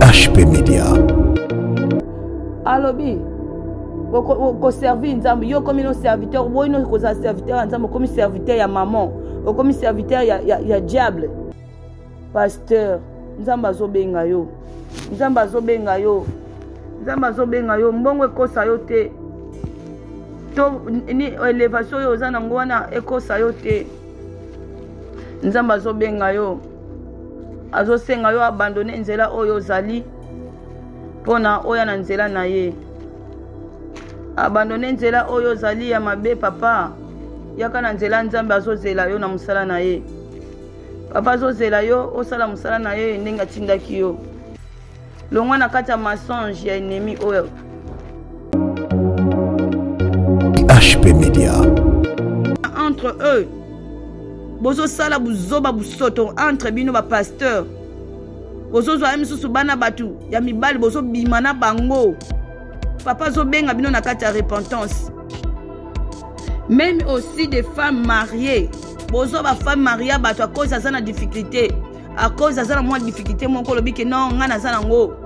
HP Media. alobi koservi nzambe yo okomi no serviteur boyi no kozala serviteur ya nzambe okomi serviteur ya maman okomi serviteur ya, ya, ya diable paster nzambe azobenga yo nzambe azobenga yo nzambe azobenga yo mbongo ekosa yo te to ni elevation oyo oza nango wana ekosa yo te nzambe azobenga yo azosenga yo abandone nzela oyo ozali mpona oya na nzela na ye abandone nzela oyo ozali ya mabe papa yaka na nzela nzambe azozela yo na mosala na ye papa azozela yo osala mosala na ye ndenge atindaki yo longwa na kati ya masonge ya enemi oyo hp media entre eux bozosala buzoba busoto entre bino bapasteur bozozwa ye misusu bana bato ya mibali bozobima na bango papa azobenga bino na kati ya repentance même aussi des femmes mariées bozwa bafemme marie ya bato akozi aza na difficulté akozi aza na mwa difficulté moko olobi ke non ngai naza nango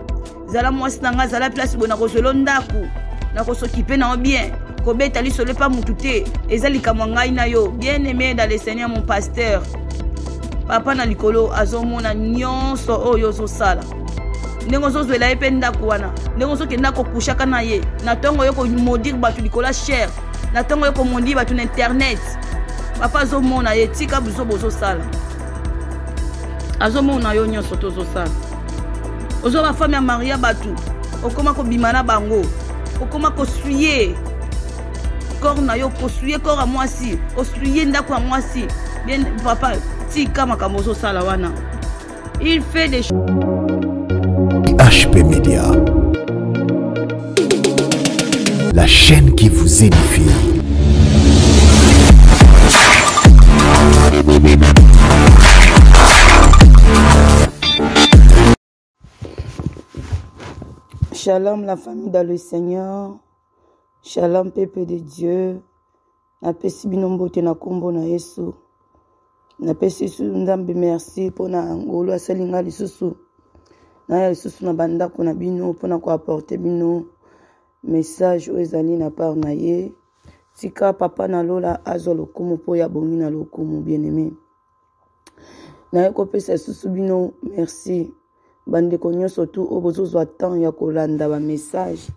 zala mwasi na ngai azala place boye nakozwa elo ndako nakosokipe nango bien kobeta lisolo epa motu te eza likambo ngai na yo bien aimé dans le seigneur mon pasteur papa na likolo azomona nyonso oyo ozosala ndenge ozozwela ye mpe ndako wana ndenge ozokenda kokushaka na ye na ntongo yo komodire bato likolo ya shere na ntongo yo komodire bato na internet papa azomona ye tika bizo bozosala azomona yo nyonso to ozosala ozwa bafame ya maria bato okóma kobima na bango okóma kosuye corps na yo kosuye corps ya mwasi osuye ndako kwa mwasi bien papa tika kama ozosala salawana il fait des HP Media la chaîne qui vous édifie Shalom la famille dans le Seigneur shalom pepe de dieu napesi bino mbote na nkombo na yesu napesi lisu nzambe merci mpona ngolu asali ngai lisusu naya lisusu na bandako na bino mpona koaporte bino message oyo ezali na part na ye tika papa na lola azwa lokumu mpo ya bongi na lokumu bien-aimé naye kopesa lisusu bino merci bandeko nyonso tu oyo bozozwa temps ya kolanda bamessage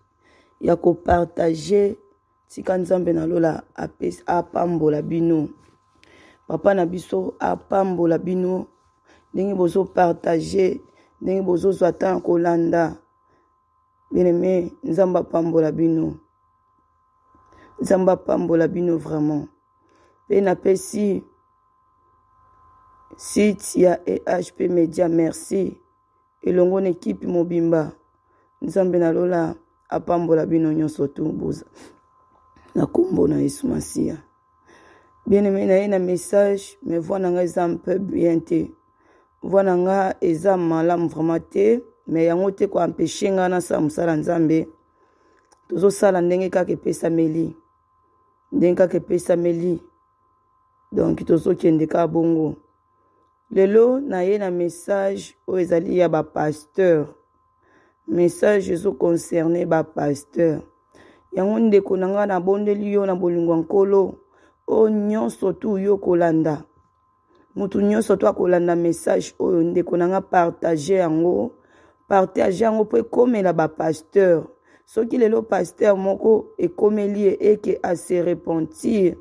ya kopartage tika nzambe nalola apambola bino papa na biso apambola bino ndenge bozopartage ndenge bozozwa ntan kolanda bien-aimé nzambe apambola bino nzambe apambola bino vraiment mpe napesi site ya ehp media merci elongo na ekipe mobimba nzambe nalola apambola bino nyonso tobuza na nkombo na yesu masiya bieneme na ye na message me voi na nga eza mpe bien te voi na nga eza malamu vraimen te me yango te koampeshe nga nasala mosala nzambe tozosala ndenge kaka epesameli ndenge kaka epesameli donk tozokende kaka bongo lelo na ye na message oyo ezali ya bapasteur message ezoconcerne bapasteur yango ndeko na ngai nabondeli yo na bolingo ya nkolo oyo nyonso tu yo kolanda motu nyonso to akolanda message oyo ndeko na ngai partage yango partage yango mpo ekomela bapasteur soki lelo paster moko ekomeli ye eke ase repentir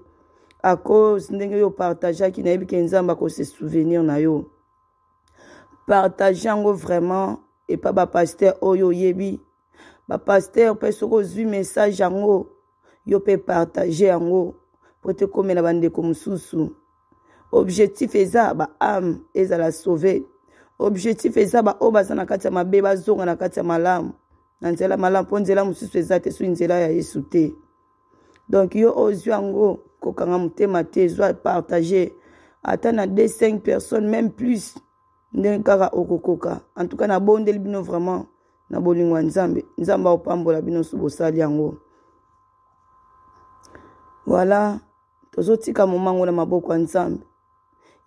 à cause ndenge oyo partageaki nayebi ke nzambe akose souvenir na yo partage yango vraiment epa bapaster oyo oh, oyebi bapaster mpe soki ozwi message yango yo mpe partage yango mpo te komela bandeko mosusu objectif eza baame ezala sauve objectif eza baoyo baza na kati ya mabe bazonga na kati ya malamu na nzela malamu mpo nzela mosusu eza te soki nzela ya yesu te donk yo ozwi oh, yango kokanga motema te zwa partage ata na 25 personnes même plus ndenge kaka okokoka antuka nabondeli bino vraiment na bolingo ya nzambe nzambe aopambola bino so bosali yango wala tozotika momango na maboko ya nzambe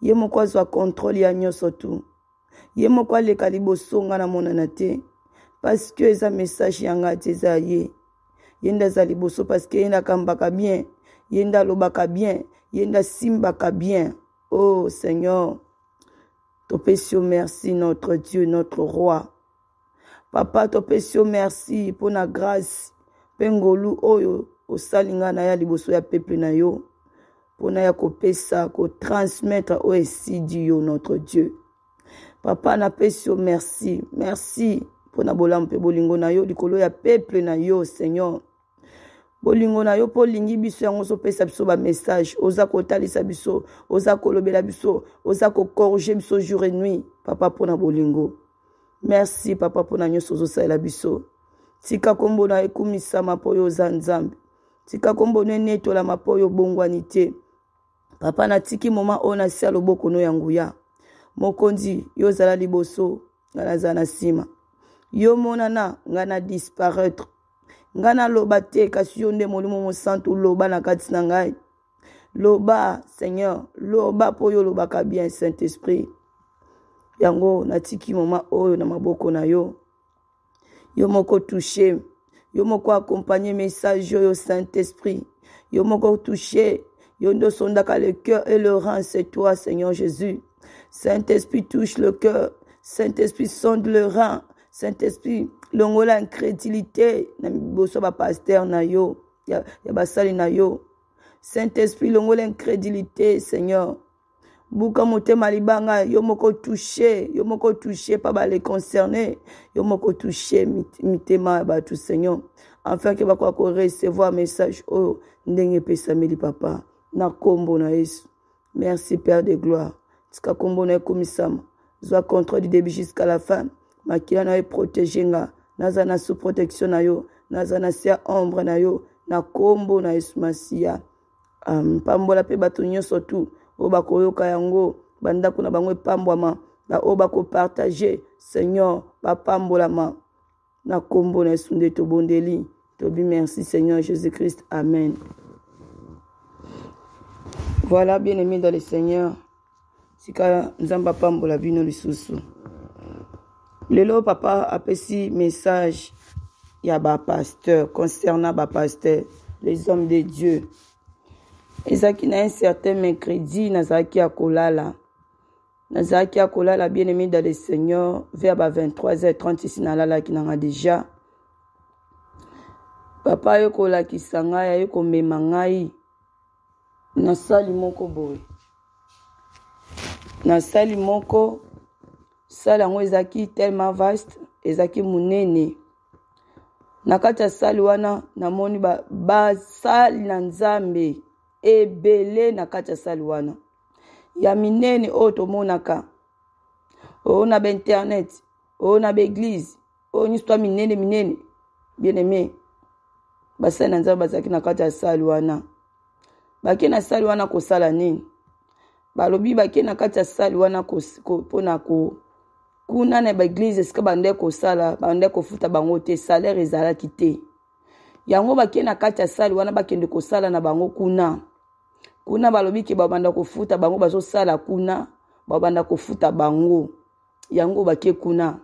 ye moko azwa kontrole ya nyonso tu ye moko aleka liboso nga namonana te parceke eza message yanga te eza ya ye ye nde aza liboso parceke ye nde akambaka bien ye nde alobaka bien ye nde asimbaka bien o oh, seigneur topesi yo merci notre dieu notre roi papa topesi yo merci mpo na grâce mpe ngolu oyo osali ngai na ya liboso ya peple na yo mpona ya kopesa kotransmettre oyo esidi yo notre dieu papa napesi yo merci merci mpona bolamu mpe bolingo na yo likolo ya peple na yo seigneur bolingo na yo mpo olingi biso yango ozopesa biso bamessage oza kotalisa biso oza kolobela biso oza kokorge biso jour et nuit papa mpona bolingo merci papa mpona nyonso ozosalela biso tika nkombo na ekumisama mpo oyo oza nzambe tika nkombo no enetolama mpo oyo obongwani te papa natiki moma oyo nasia loboko no ya nguya mokonzi yo ozala liboso ngai nazala na nsima yo monana ngai na disparaître Gana loba te kasi yonde molimo mosantu loba na kati na loba seigneur loba po yo ka bien saint esprit yango natiki moma oyo na maboko na yo yo moko touche yo moko akompagne message oyo saint esprit yo moko touche yo nde osondaka le cœur et le rang c'est toi seigneur jésus saint esprit touche le cœur saint esprit sonde le rang saint esprit longola incrédulité na liboso bapaster na yo ya, ya basali na yo saint-esprit longola incrédulité seigneur buka motema libanga yo moko touche yo moko touche pa bale concerne yo moko touche mitema ya bato seigneur afin ke bakoka korecevoir message oyo ndenge epesameli papa na nkombo na yesu merci père de gloire tika nkombo na ekomisama zwa contrôle du début jusqu'à la fin makila na yo eprotege nga naza na sous protection na yo naza na se ya ombre na yo na nkombo na yesu masiya um, pambola mpe bato nyonso tu oyo bakoyoka yango bandako na bango epambwama baoyo bakopartage seigneur bapambolama na nkombo na yesu nde tobondeli tobi merci seigneur jésus christ amen voilà bien aimé dans le seigneur sika nzambe apambola bino lisusu lelo papa apesi message ya bapasteur concernant bapasteur les hommes de dieu ezalaki na un certain mercredi nazalaki ya kolala nazalaki ya kolala bien aimé dans le seigneur vers ba 23h36 nalalaki nanga déjà papa aye kolakisa ngai aye komema ngai na sali moko boye na sali moko sale yango ezalaki tellement vaste ezalaki monene na kati ya sali wana namoni basali ba na nzambe ebele na kati ya sali wana ya minene oyo tomonaka oyo na bainternet oyo na baeglize oyo nyonso twa minene minene bien aime basali na nzambe bazalaki na kati ya sali wana bake na sali wana kosala nini balobi bake na kati ya sali wana mpona ko, ko, kuna na baeglize esika bandai kosala bandai kofuta bango te salaire ezalaki te yango bakei na kati ya sali wana bakende kosala na bango kuna kuna balobi ke babanda kofuta bango bazosala kuna babanda kofuta bango yango bake kuna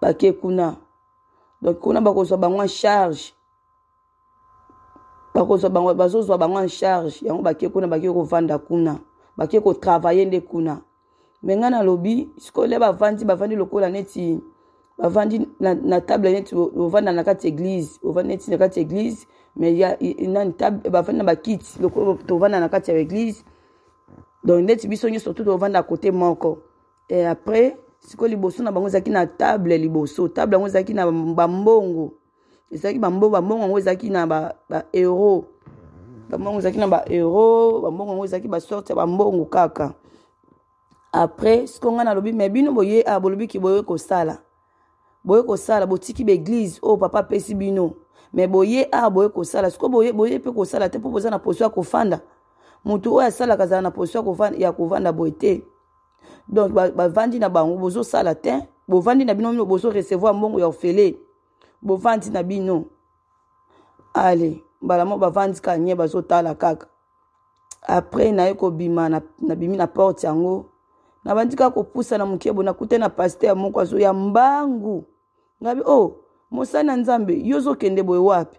bake kuna donc kuna bakozwa bango en charge bakozwa bango bazozwa bango en charge yango bake kuna bake kovanda kuna bake kotravaye nde kuna me ngai nalobi sikoyo le bavandi bavandi lokola neti bavandi na, na table neti ovanda na kati église ovanda neti na kati église me ya nani bavandi na bakiti lokola tovanda na kati ya église donc neti biso nyonso tu tovanda kote moko e après sikoyo liboso na bango ezalaki na table liboso table yango ezalaki na bambongo ezalaki bambongo bambongo yango ezalaki na baeuro ba bambongo ezalaki na baeuro bambongo yango ezalaki basorte ya bambongo kaka après siko ngai nalobi me bino boyeba ah, bolobi ki boye kosala boye kosala botiki baeglize oyo oh, papa apesi bino me boye a ah, boye kosala siko boye boye mpe kosala te mpo boza na poso ya kofanda motu oyo asalaka azala na poso ya kovanda boye te donc bavandi ba na bango bozosala te bovandi na bino mino bozoresevoir mbongo ya ofele bovandi na bino ale mbala moko bavandi kanye bazotala kaka apres naye kobima nabimi na porte yango nabandi kaka kopusana moke bo nakute na paster moko azo ya mbangu ngabi o oh, mosali na nzambe yo ozokende boye wapi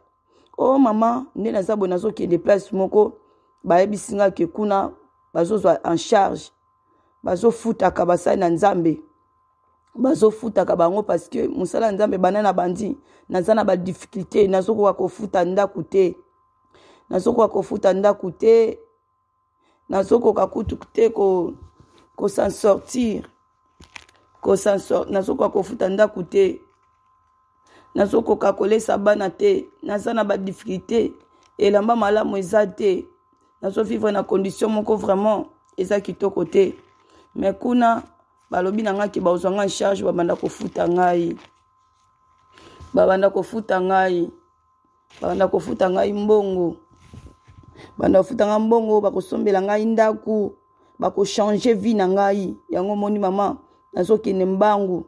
o oh, mama nde naza boye nazokende place moko bayebisinga ke kuna bazozwa en charge bazofutaka basali na nzambe bazofutaka bango parceke mosala ya nzambe bana na bandi naza na badiffikulté nazokoka kofuta ndako te nazokoka kofuta ndako te nazokoka kutu te ko kosan sortir kosan sor... nazokoka kofuta ndako te nazokoka kolesa bana te naza na badiffikulté elamba malamu eza te nazovivre na condition moko vraiment eza kitoko te me kuna balobi na ngaki baozwa ngai charge babanda kofuta ngai babanda kofuta ngai babanda kofuta ngai mbongo banda kofuta ngai mbongo bakosombela ngai ndaku bakochange vi na ngai yango moni mama nazokende mbangu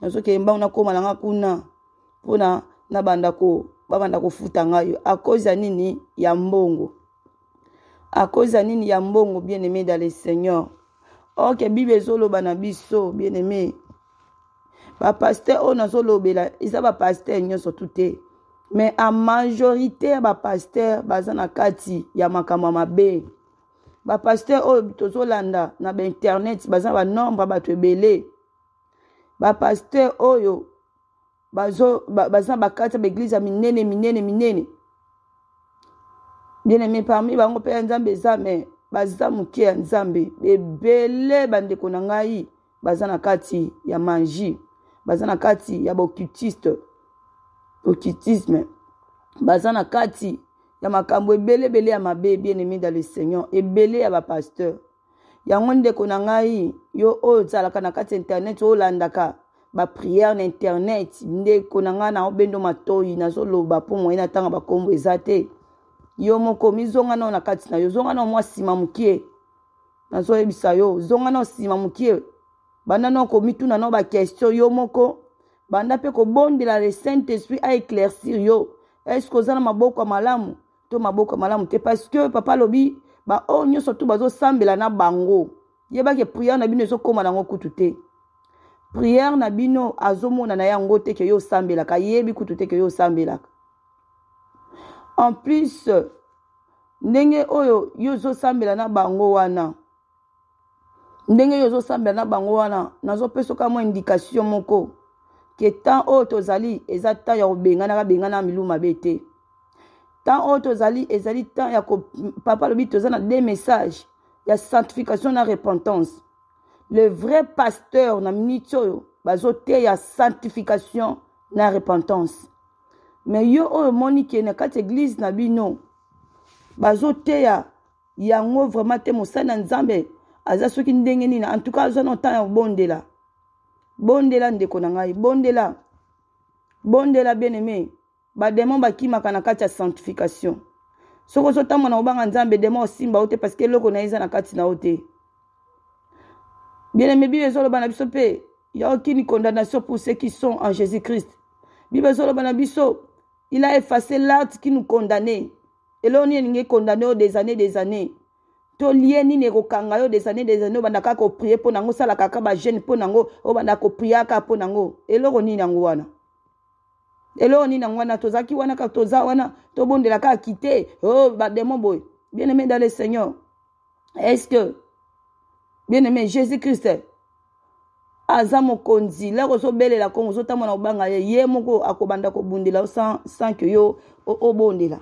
nazokende mbangu nakóma nanga kuna mpona nabanda ko babanda kofuta ngai akoza nini ya mbongo akoza nini ya mbongo bien aimé dans le seigneur ok bible ezoloba na biso bien aimé bapaster oyo nazolobela eza bapaster nyonso tu te me amajorité ya bapaster baza na kati ya makambo ya mabe bapaster oyo tozolanda na bainternet baza na banombre ya bato ebele bapaster oyo baza na bakati ya baeglize ya minene minene minene bien aimé parmi bango mpe ya nzambe eza me baza moke ya nzambe ebele bandeko na ngai baza na kati ya mangi baza na kati ya baoccultiste occultisme baza na kati ya makambo ebelebele ya mabe bien-aimé dans le seigneur ebele ya bapasteur yango ndeko na ngai yo oyo ozalaka na kati ya internet oyo olandaka bapriere na internet ndeko na ngai naobendo matoi nazoloba mpo moye natanga bakombo eza te yo moko mizonga nao na kati na yo zonga nao mwa nsima mokie nazoyebisa yo zonga nao nsima mokie banda nao komituna nao bakestio yo moko banda mpe kobondela le saint esprit aéclaircir yo eske oza na maboko ya malamu to maboko malamu te parce que papa alobi baoyo nyonso tu bazosambela na bango yebaki priere na bino ezokóma nango kutu te priere na bino azomona na yango te ke yo osambelaka ayebi kutu te ke yo osambelaka en plus ndenge oyo yo ozosambela na bango wana ndenge yo ozosambela na bango wana nazopesoka mwa indikation moko ke temps oyo tozali eza temps ya kobenganaka bengana miluma be te temps oyo tozali ezali temps ya papa alobi toza na deux messages ya sanctification na repentance le vrai pasteur na miniti oyo bazoteya sanctification na repentance me yo oyo omoni ke na kati eglize na bino bazoteya yango vraiment te mosali na nzambe aza soki ndenge nini antuka aza na temps ya kobondela bondela ndeko na ngai bondela bondela bien aimé bademon bakimaka na kati ya sanctification soki ozotambo na kobanga nzambe demo osimba yo te parceke eloko na ye eza na kati na yo te bien-aimé bible ezoloba na biso mpe il n'y a aucune condamnation pour ceux qui sont en Jésus-Christ. Bible zoloba na biso, il a effacé l'art qui nous condamnait. Eloni ninge condamné des années des années. To lié ni ne kokanga yo des années des années banda ka ko prier po nango sala kaka ba jeune po nango o banda ko prier ka po nango. Eloko ni nango wana. eloko nini yango wana tozalaki wana kaka toza wana tobondela kaka kite o oh, bademo boye bien aimé dans le seigneur est-ce que bien aimé jésus christ aza mokonzi lero ozobelela kongo ozotambola kobanga ye ye moko akobanda kobundela sans ke yo obondela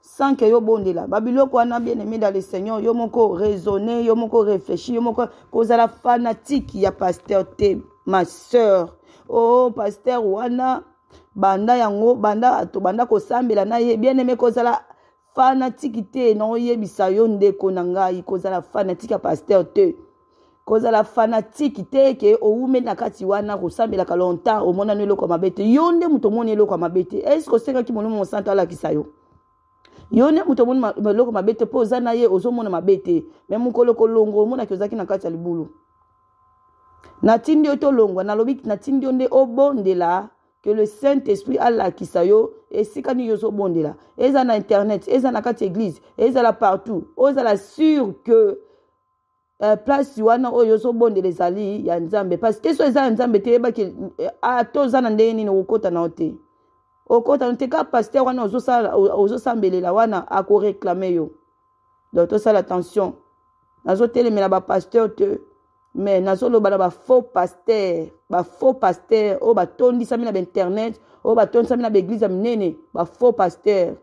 sans ke yo obondela babiloko wana bien aimé dans le seigneur yo moko raisonne yo moko réfléchi yo moko kozala fanatike ya paster te ma sœur o oh, paster wana banda yango banda tobanda kosambela na ye bieneme kozala fanatike te naoyebisa yo ndeko na ngai kozala fanatike ya paster te kozala fanatike te ke owumeli na kati wana kosambelaka longtemps omonani eloko ya mabe te yo nde moto omoni eloko ya mabe te eske osengaki molimo mosantu alakisa yo yo nde moto omoni eloko mabe te mpo oza na ye ozomona mabe te me mokolo kolongo omonaki ozalaki na kati ya libulu natindi yo tolongwa nalobi natindi yo nde obondela que le saint-esprit alakisa yo esika nini yo ozobondela eza na internet eza na kati église ezala partout ozala sur que uh, place wana oyo ozobondela ezali ya nzambe parce ke so eza ya nzambe te yebaki euh, toza na ndenge nini okokota nao te okota nao te ka paster wana ozosambelela wana akoreklame yo donc tosala attention nazotelemela bapaster te me nazoloba na bafaux paster bafaux paster oyo oh, batondisami na bainternet oyo oh, batondisami na baeglize ya minene bafaux paster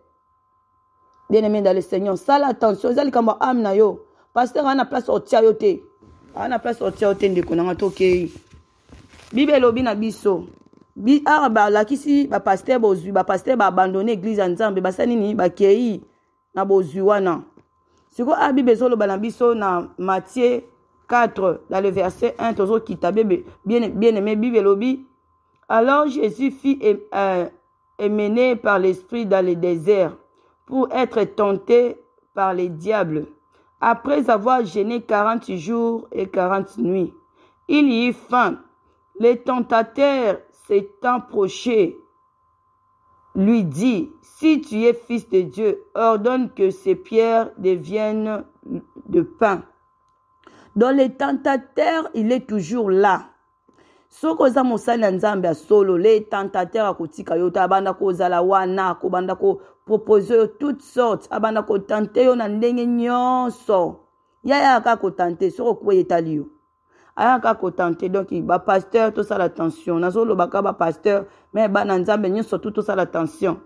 bien aimé dans le seigneur sala attention eza likambo ya ame na yo paster aa na place otia yo te aa na place otia yo te ndeko nanga tokei bibe elobi na biso bi awa balakisi bapaster bozwi bapaster baabandone eglize ya nzambe basali nini bakei na bozwi wana sikoyo abibe ezoloba na biso na matie 4, dans le verset 1, bien, bien aimé, Bibelobi. Alors Jésus fit euh, emmené par l'Esprit dans le désert pour être tenté par les diables. Après avoir gêné 40 jours et 40 nuits, il y eut faim. Les tentateurs s'étant approchés, lui dit, si tu es fils de Dieu, ordonne que ces pierres deviennent de pain dans les tentateurs il est toujours là soki oza mosali nzambe a solo le tentateur akotika yo te abanda zala wana ko kopropose yo toutes sortes, abanda co-tenter, yo na ndenge y'a ye ayaka kaka tenter soki okuba eyetali yo ayaka kaka kotante donk bapasteur tosala attention nazolobaka bapasteur me bana nzambe nyonso tout tosala attention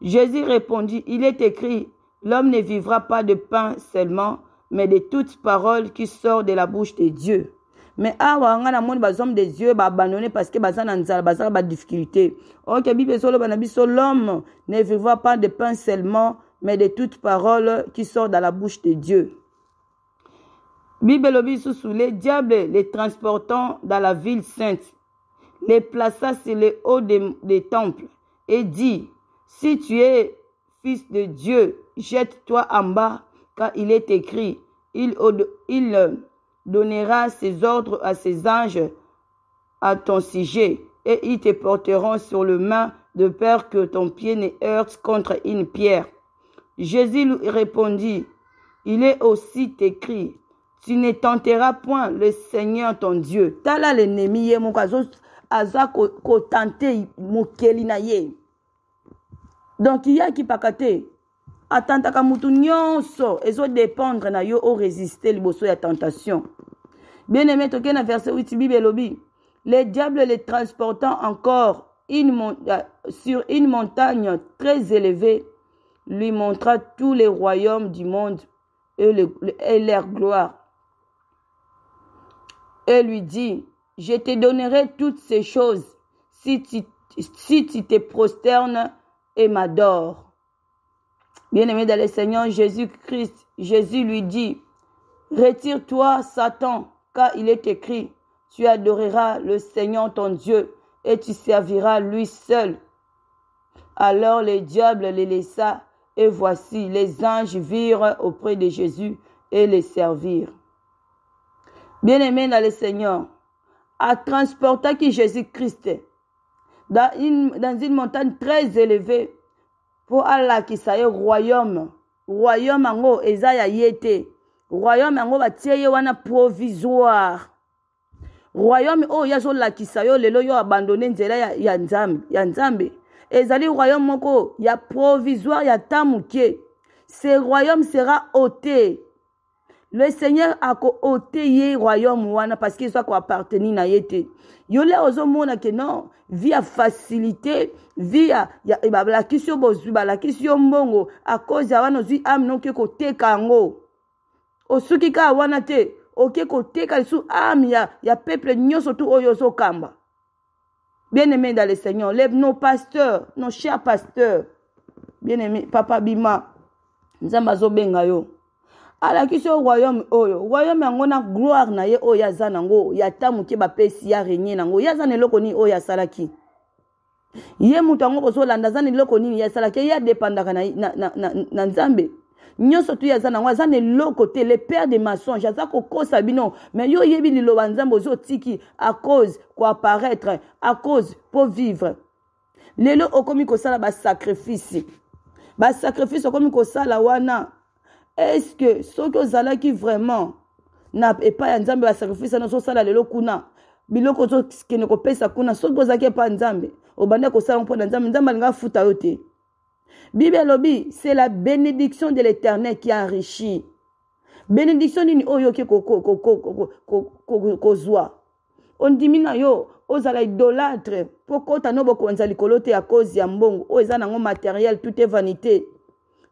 jésus répondit il est écrit l'homme ne vivra pas de pain seulement mais de toutes paroles qui sortent de la bouche de Dieu. Mais awa nga na moni hommes de Dieu ba abandonnés parce que baza na nzala difficultés. ba difficulté. OK Bible solo bana l'homme ne vivra pas de pain seulement mais de toutes paroles qui sortent de la bouche de Dieu. Bible biso sous les diables les transportant dans la ville sainte les plaça sur le haut des, des temples et dit si tu es fils de Dieu jette-toi en bas car il est écrit il, donnera ses ordres à ses anges à ton sujet, et ils te porteront sur le main de peur que ton pied ne heurte contre une pierre. Jésus lui répondit, Il est aussi écrit, tu ne tenteras point le Seigneur ton Dieu. Tala l'ennemi ko tenter Donc il y a qui atantaka mutu nyonso dépendre na yo orésiste liboso ya tentation bien aimé toke na verset 8 bible lobi. le diable le transportant encore euh, sur une montagne très élevée lui montra tous les royaumes du monde et, leur gloire et lui dit je te donnerai toutes ces choses si tu, si tu te prosternes et m'adores Bien-aimé dans le Seigneur Jésus-Christ, Jésus lui dit, Retire-toi, Satan, car il est écrit, tu adoreras le Seigneur ton Dieu et tu serviras lui seul. Alors le diable les laissa, et voici, les anges virent auprès de Jésus et les servirent. Bien-aimé dans le Seigneur, à transporter qui Jésus-Christ dans une montagne très élevée, mpo alakisa ye royaume royaume yango eza ya ye te royaume yango batie ye wana provisoire royaume oyo ye azolakisa yo lelo yo abandone nzela ya, ya nzambe ya nzambe ezali royaume moko ya provisoire ya ta moke ce royaume sera ôté le seigneur akoôte ye royaume wana parce que ezwa koappartenir na ye te yo le ozomona ke non vie ya facilité vie ya balakisi yo bozwi balakisi yo mbongo akoza wana ozwi ame noke koteka yango osoki kaka wana te oke koteka lisusu ame ya, ya peuple nyonso tu oyo ozokamba bien-aimé dans le seigneur lève nos pasteurs nos chers pasteurs bien-aimé papa bima nzambe azobenga yo alakisi yo royaume oyo royaume yango na gloire na ye oyo aza nango ya ntamu ke bapesi ya regne nango ye aza na eloko nini oyo asalaki ye moto yango kozolanda aza na eloko nini ye asalaki ye adepandaka na, na, na, na, na nzambe nyonso tu ye aza nango aza na eloko te le père de masonge aza kokosa bino mai yo oyebi liloba nzambe ozotiki a cause koapparaître a cause mpo vivre lelo okomi kosala basakrifisi basakrifisi okomi kosala wana est-ce que soki ozalaki vraiment na epai ya nzambe basakrifise na ozosala lelo kuna biloko ozokende kopesa kuna soki ozalaki epai ya nzambe obandi kosala mpo na nzambe nzambe alinga afuta yo te bible elobi c'est la bénédiction de l'éternel qui enrichit bénédiction nini oyo oyoki kozwa ondimi na yo ozala idolâtre mpo kota no bokonza likolo te ya kozi ya mbongo oyo eza nango matériel tout e vanité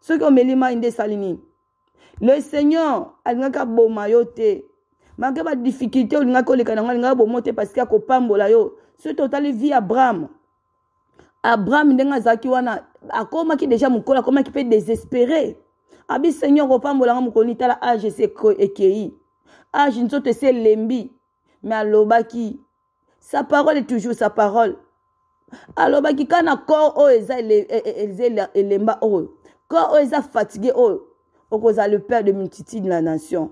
soki omeli mai nde esali nini le seigneur alingaki aboma yo te malgré badifficulté olingaki oleka nango alingaki aboma te parceke akopambola yo soki totali vie abraham abraham ndenge azalaki wana akomaki deja mokolo akomaki mpe désespéré abi seigneur kopambola ngo mokolo nitala age ese ekei age nzoto ese elembi me alobaki sa parole est toujours sa parole alobaki kana corps oyo eza e, e, elemba oyo corps oyo eza fatigue oyo okozala le père de multitude la nation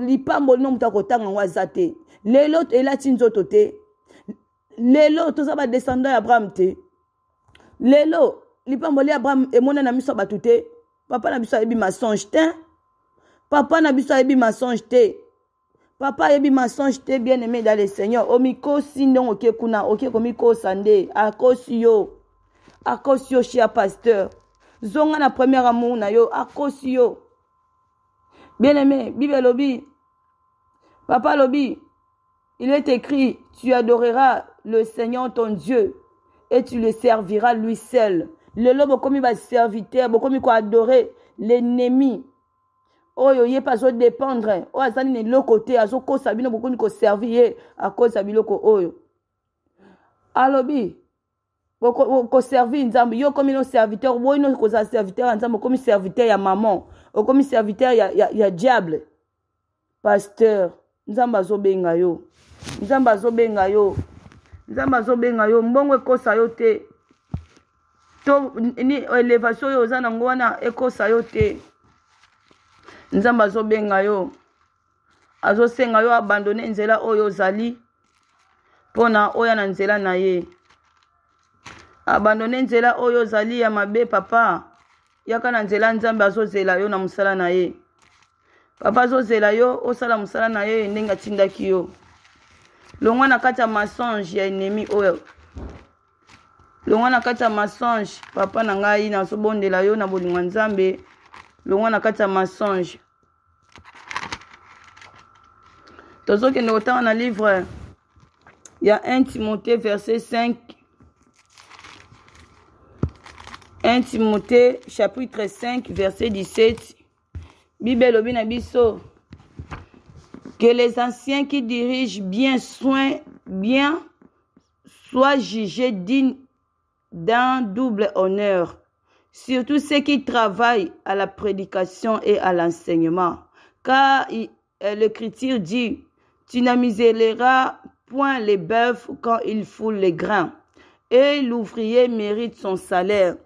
lipambo lino moto akotanga yango aza te lelo elati nzoto te lelo toza badescendant ya abraham te lelo lipambo le abraham emona na miso ya bato te papa na biso ayebi masonge te papa na biso ayebi masonge te papa ayebi masonge te bien aimé dans le seigneur omikosi ndenge oke kuna oke komikosa nde akosi yo akosi yo chia pasteur zonga na premier amour na yo akosi yo bien aimé bible lobi papa lobi il est écrit tu adoreras le seigneur ton dieu et tu le serviras lui seul Le lelo bokomi baserviteur bokomi adorer l'ennemi oyo ye mpe azodépendre oyo aza nini eloko te azokosa sabino, bokomi servir ye cause abiloko oyo alobi koservir nzambe yo okomi no serviteur boyi no kozala serviteur ya nzambe okomi serviteur ya maman okomi serviteur ya, ya, ya diable paster nzambe azobenga yo nzambe azobenga yo nzambe azobenga yo mbongo ekosa yo te to ni elevation oyo oza nango wana ekosa yo te nzambe azobenga yo azosenga yo abandone nzela oyo ozali mpona oya na nzela na ye abandone nzela oyo ozali ya mabe papa yaka na nzela nzambe azozela yo na mosala na ye papa azozela yo osala mosala na ye ndenge atindaki yo longwa na kati ya masonge ya enemi oyo longwa na kati ya masonge papa na ngai nazobondela yo na bolingwa nzambe longwa na kati ya masonge tozokende kotanga na livre ya 1 timote verset 5 1 Timothée chapitre 5 verset 17. Bible Binabiso. Que les anciens qui dirigent bien soin, bien, soient jugés dignes d'un double honneur, surtout ceux qui travaillent à la prédication et à l'enseignement. Car euh, l'Écriture dit, tu n'amuseras point les bœufs quand ils foulent les grains, et l'ouvrier mérite son salaire.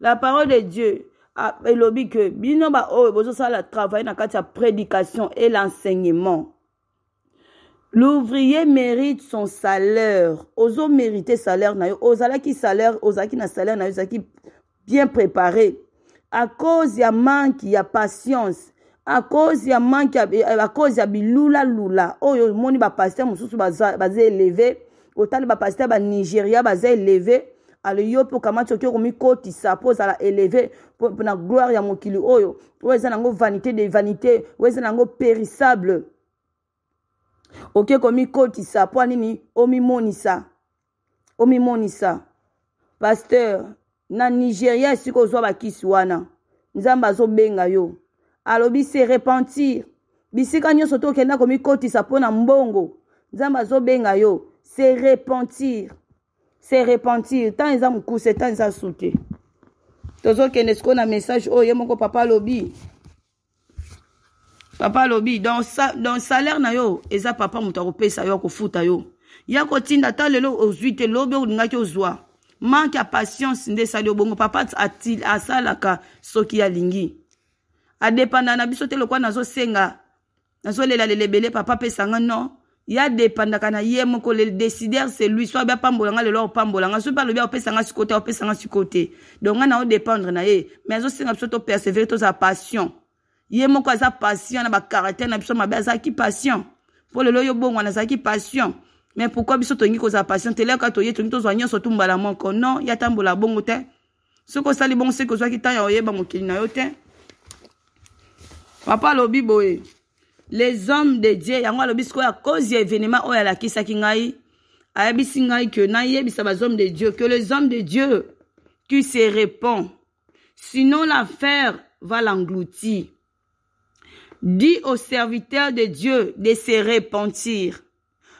La parole de Dieu a elobi binoba bino baoyo la travaille na kati prédication et l'enseignement l'ouvrier mérite son salaire mérite salaire na yo ki salaire ki na salaire na yo ki bien préparé à cause ya manque ya patience à cause ya manque à cause ya bilulalula oyo oh, omoni bapaster mosusu baza éleve otali bapaster ba Nigeria éleve ba aloyo mpo kamati okoki komikotisa mpo ozala eleve na gloire ya mokili oyo oyo eza nango vanité de vanité oyo eza nango périssable okoki komikotisa mpo anini omimonisa omimonisa paster na nigeria esika ozwa bakisi wana nzambe azobenga yo alobi se repentir bisika nyonso to okenda komikotisa mpo na mbongo nzambe azobenga yo se repentir se repentir ntango eza mokuse ntango eza su te tozokende sikoyo na message oyo oh, ye moko papa alobi papa alobi donc sa, donc salaire na yo eza papa moto akopesa yo akofuta yo ya kotinda ata lelo ozwi te lobi olingaki ozwa manke ya patience nde esali yo bongo papa asalaka soki alingi adepanda na biso te lokwa nazosenga nazolela lela ebele papa apesanga non ya depandaka na ye moko le décideur c'est lui so abi apambolanga lelo opambolanga so mpe alobi aopesanga siko te aopesanga siko te donc nga na odépendre na ye mais azosenga biso topersévere tozala patient ye moko aza patient na bacaractère na biso mabe azalaki patient mpo lelo yo bongwana azalaki patient mais pourquoi biso tolingi kozala patient te leka toye tolingi tozwa nyonso tumbala moko non ya tambola bongo te soki osali bongo soki ozwaki ntan ya oyeba mokili na yo te papa alobi boye les hommes de dieu yango le sikoyo à cause ya événement oyo alakisaki ngai que na ke nayebisa hommes de dieu que les hommes de dieu qui se repent, sinon l'affaire va l'engloutir dis aux serviteurs de dieu de se repentir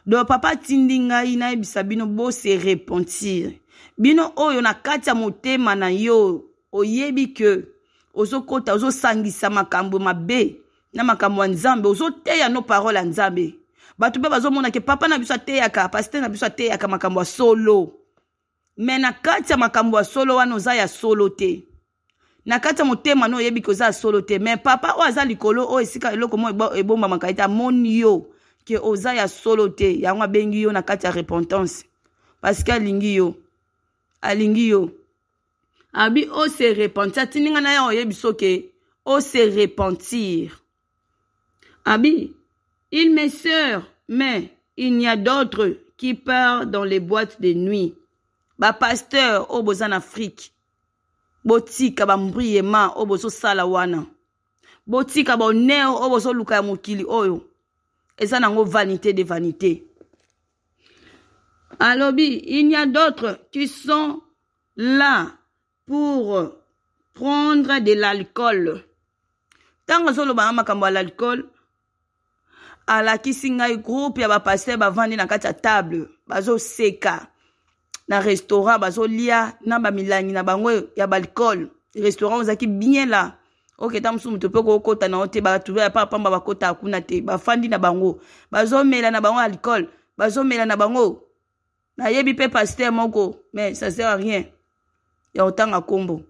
Do papa tindi ngai nayebisa bino se repentir bino oyona na mote manayo motema na yo oyebi ke ozokota ozosangisa makambo mabe na makambo ya nzambe ozoteya no parole ya nzambe bato mpe bazomona ke papa na biso ateyaka paster na biso ateyaka makambo ya solo me na kati ya makambo ya solo wana oza ya solo te na kati ya motema no oyebi ke oza ya solo te me papa oyo aza likolo oyo esika eloko moko ebombamaka ete amoni yo ke oza ya solo te yango abengi yo na kati ya repentance parceke alingi yo alingi yo abi ose repentir atindinga na yango oyebi so ke ose repentir Abi, ils me sœurs, mais il n'y a d'autres qui part dans les boîtes de nuit. Ba pasteur au en Afrique. Botika ba mbriema au bozo salawana. Botika ba neo au bozo luka mukili oyo. Eza nango vanité de vanité. Alobi, il n'y a d'autres qui sont là pour prendre de l'alcool. Tango solo ba makambo à l'alcool, alakisi ngai groupe ya bapaster bavandi na kati ya table bazoseka na restaurant bazolia na bamilangi na bango ya baalcool restaurant ozalaki bien la oketa mosusu moto mpe kokota na yo te batuba ya papamba bakotaka kuna te bafandi na bango bazomela na bango alcool bazomela na bango nayebi mpe paster moko mais ça sert à rien ya kotanga nkombo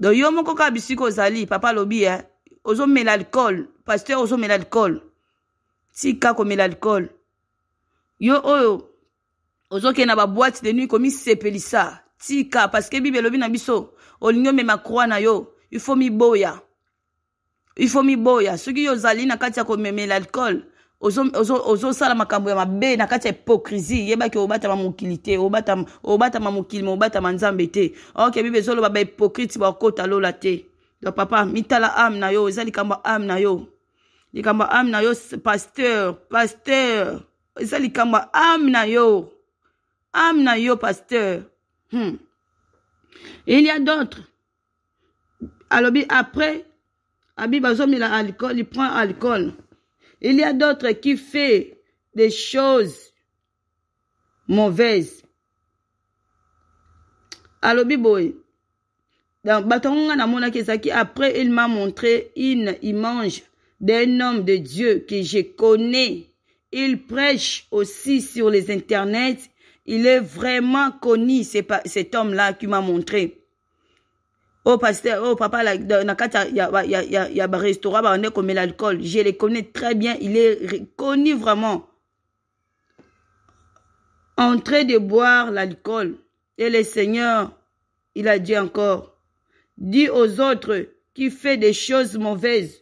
don yo moko kaka bisika ozali papa alobi e ozomela alcool paster ozomela alcool tika komela alcool yo oyo ozokende na baboite de nuit komisepelisa tika parceke bible elobi na biso olingi omema kroi na yo ifo miboya ifo miboya soki yo ozali na kati ya komemela alcool ozosala ozo, ozo makambo ya mabe na kati ya hypocrisie yebaki obatama mokili te obatama mokili me obatama nzambe te ok bible ezoloba bahypocrite bakota lola te donc papa mitala ame na yo eza likambo ame na yo likambo ame na yo pasteur pasteur ça likambo ame na yo ame yo pasteur. hmm. il y a d'autres alobi après abi bazomela alcool il prend alcool il y a d'autres qui fait des choses mauvaises alobi boy dans ngo nga namonaki après il m'a montré une image d'un homme de Dieu que je connais. Il prêche aussi sur les internets. Il est vraiment connu, c'est pas cet homme-là qui m'a montré. Oh pasteur, oh papa, il y a, un bah, restaurant, bah, on est comme l'alcool. Je le connais très bien, il est connu vraiment. En train de boire l'alcool. Et le Seigneur, il a dit encore, dis aux autres qui fait des choses mauvaises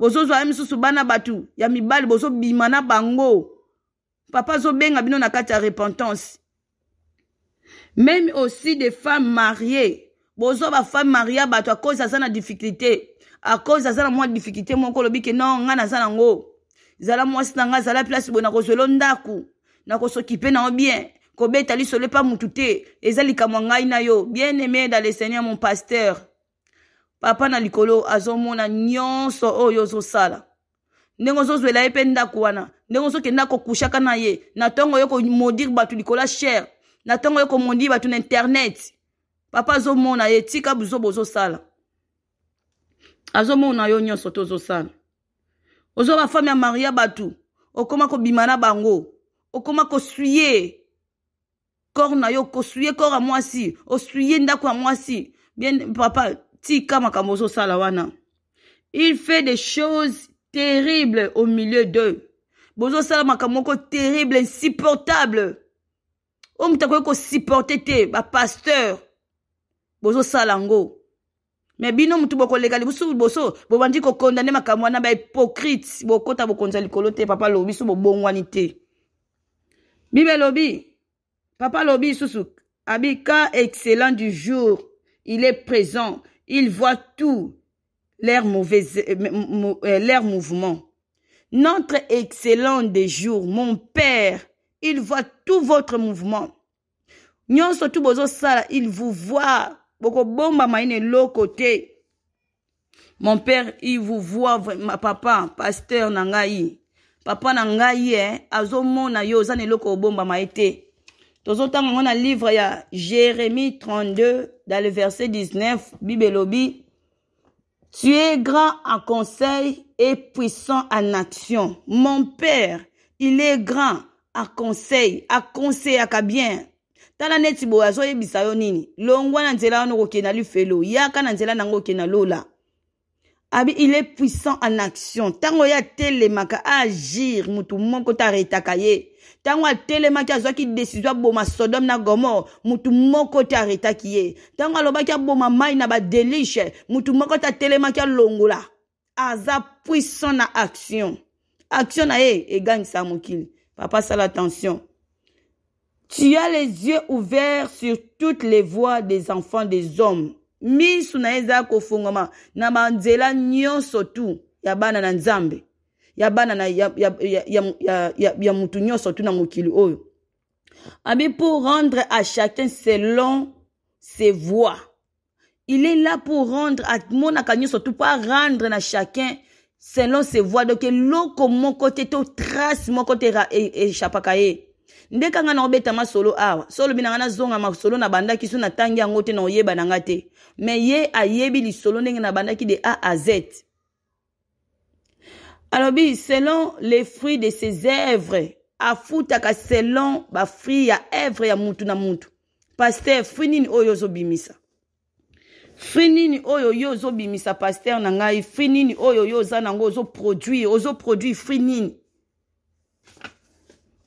bozozwa ye misusu bana bato ya mibali bozobima na bango papa azobenga bino na kati ya repentance même aussi des femmes mariées bozwa bafemme maria bato akozi aza na difficulté akozi aza na mwa difficulté moko olobi ke non ngai naza nango zala mwasi na ngai zala place boye nakozwela ndaku nakosokipe nango bien kobeta lisolo epa motu te eza likambo ngai na yo bien aimé dans le seigneur mon pasteur papa na likolo azomona nyonso oyo ozosala ndenge ozozwela ye mpe ndako wana ndenge ozokenda kokushaka na ye na ntongo yo komodire bato likolo ya shere na ntongo yo komodire bato na internet papa azomona ye tika buzoba ozosala azomona yo nyonso te ozosala ozoba fami ya maria bato okóma kobima na bango okóma kosuye corps na yo kosuye corps ya mwasi osuye ndako ya mwasi bien papa tika Makamoso Salawana, wana il fait des choses terribles au milieu d'eux Bozo sala Makamoko terrible insupportable oyo moto akoki kosupporte te bapasteur bozosala yango me bino motu bokoleka liboso liboso bobandi kokondane makambo wana bahypokrite bokota bokonza likolo te papa lobi so bobongwani te bibe lobi papa lobi lisusu abika excellent du jour il est présent il voit tout, leurs leur euh, euh, mouvements. Notre excellent des jours, mon Père, il voit tout votre mouvement. Nyonso tout bozo sala, il vous voit. Boko bomba l'autre côté. Mon père, il vous voit, ma papa, pasteur nangayi. Papa nangayi, eh, hein, azomona yo, zane loko bomba maite autant ngo livre ya jérémie 32 dans le verset 19 bible lobby. tu es grand en conseil et puissant en action mon père il est grand en conseil à bien tala neti bo azoyebisa yo nini longwa na nzela wana okokende alifelo yaka na nzela nango abi il est puissant en action ya ya atelemaka agir Mutu moko te Tango ye ntango atelemaki ki bo ma sodom na gomor, mutu moko te aretaki ye ntango a ma mai na mutu moutou moko ta atelemaki l'ongula. aza puissant na action action eh, na ye sa moukil. papa sala l'attention. tu as les yeux ouverts sur toutes les voies des enfants des hommes misu na ye eza kofungwama na banzela nyonso tu ya bana na nzambe ya bana na ya, ya, ya, ya, ya, ya, ya mutu nyonso tu na mokili oyo abi pour rendre à chacun selon ses voies il est là pour rendre amonaka nyonso tu po arendre na chacun selon ses voies donc eloko moko te to trace moko te echappaka e, e, ye nde kanga na obetama solo awa so olobi na nga nazongama solo na bandaki so natangi yango te na oyeba na nga te me ye ayebi lisolo ndenge na bandaki de a a z alobi selon les fruits de ses œuvres afutaka selon bafruit ya œuvre ya mutu na mutu paster fruit nini oyo ozobimisa fruit nini oyo yo ozobimisa paster na ngai fruit nini oyo yo oza nango ozoproduire ozoproduire fruit nini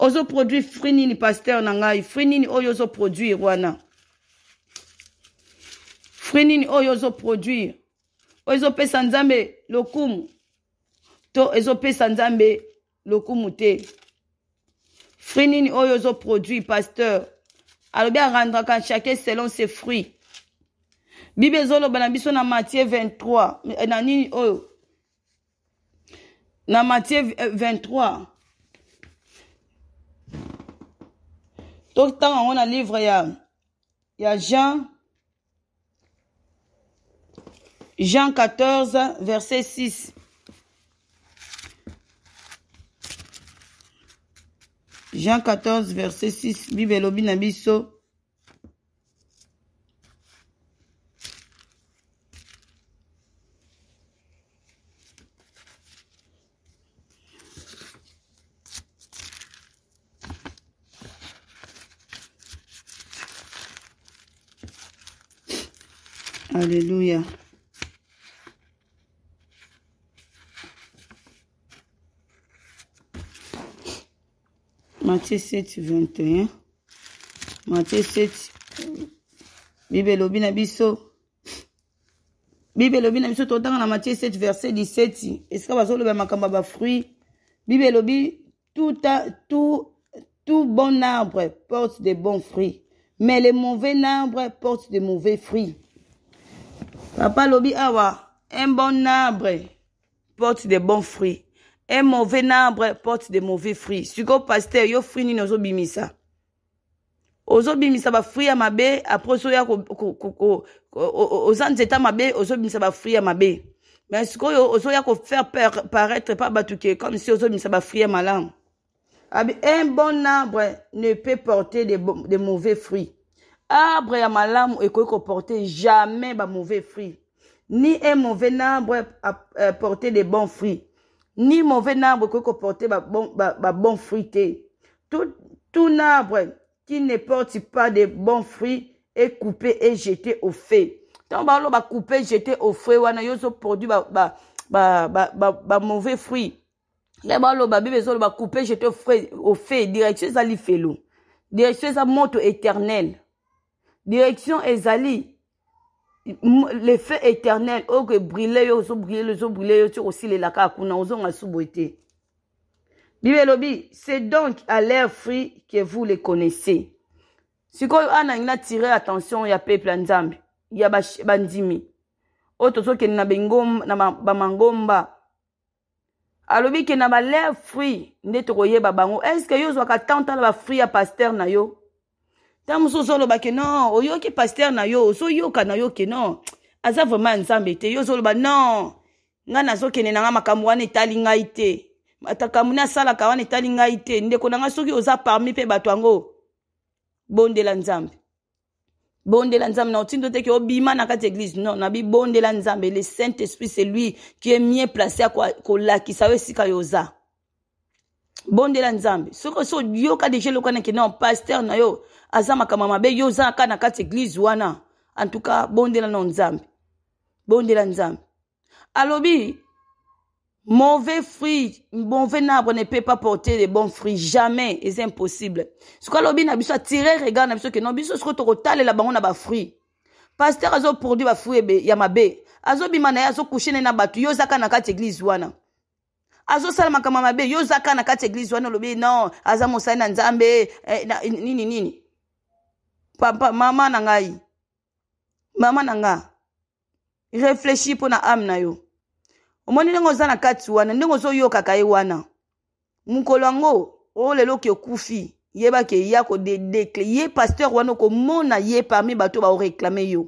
ozoproduire fruit nini paster na ngai fruit nini oyo ozoproduire wana fruit nini oyo ozoproduire oyo ezopesa nzambe lokumu to ezopesa nzambe lokumu te fruit nini oyo ozoproduire pasteur alobi arandraka chacun selon ses fruits bible ezoloba na biso na matie 23 na nini oyo na matie 23 to on a un livre y a jean jean 14 verset 6 jean 14 verset 6 bible Alléluia. Matthieu 7, 21. Matthieu 7. Bible biso. Bible le temps, biso totanga Matthieu 7 verset 17. Est-ce bazoloba ba Bible tout tout tout bon arbre porte de bons fruits, mais le mauvais arbre porte de mauvais fruits. Papa Lobi Awa, un bon arbre porte des bons fruits. Un mauvais arbre porte des mauvais fruits. Siko pasteur, yo fruit ni nozo bimisa. Ozo bimisa ba fruit ya mabe, après soya ko, ko, ko, ko, oza zeta mabe, ozo bimisa ba fruit ya mabe. Mais siko yo, ozo ya ko faire peur, paraître pas batouke, comme si ozo bimisa ba fruit ya malam. Un bon arbre ne peut porter des, des mauvais fruits arbre ya malamu ekoki porter jamais mauvais fruit ni un mauvais arbre porter des bons fruits ni mauvais arbre ekoki koporte babon ba, ba bon fruité. tout, tout arbre qui ne porte pas de bons fruits est coupé et jeté au feu lo ba coupé, jeté au feu wana yo produit ba, ba, ba, ba, ba mauvais fruit ngai baloba bible ezoloba couper, jeté au feu direction eza lifelo direction ça moto éternel direction ezali le feu éternel que brûle yo ozobrûle ozobrûle yo ti kosilela kaka kuna ozonga su nga te bible lobi, c'est donc à l'air free que vous le connaissez si ana ngi tiré attention ya peuple ya nzambe ya bandimi oyo ke na bamangomba alobi ke na free, fruit nde tokoyeba bango que yo la tantala free ya paster na yo ntan mosusu ozoloba ke non oyoki paster na yo ozoyoka na yo ke non aza vraimen ya nzambe te yo ozoloba non ngai nazokende na ngai makambo wana etali ngai te makambo ne asalaka wana etali ngai te ndeko na ngai soki oza parmi mpe bato yango bondela nzambe bondela nzambe na otindo te ke obima na kati ya église non nabi bondela nzambe le saint esprit c'est lui qui est mien placé ya kolakisa yo esika yo oza bon nzambe soko so yoka deje eloko kana ekende paster na yo azama kama mabe yo oza kaka wana. en tout wana bon de l'anzambi nzambe bondela nzambe alobi mauvais fruit bon arbre ne peut pas porter de bons fruits jamais c'est impossible soki alobi na biso tirer regard na biso keno biso la tokotalela bango na bafruit paster azoproduire bafruit ya mabe Azo bi ya zo ne na batu, yo za kana na kati wana azosala makambo ya mabe yo oza kaka na kati ya eglize wana olobi non aza mosali na nzambe eh, na, nini nini papa mama na ngai mama na nga refleshi mpo na ame na yo omoni ndenge oza na kati wana ndenge ozoyokaka ye wana mokolo yango oyo oh, lelo oke okufi yebaka eya kodedekle ye paster wana okomona ye parmi bato baoreklame yo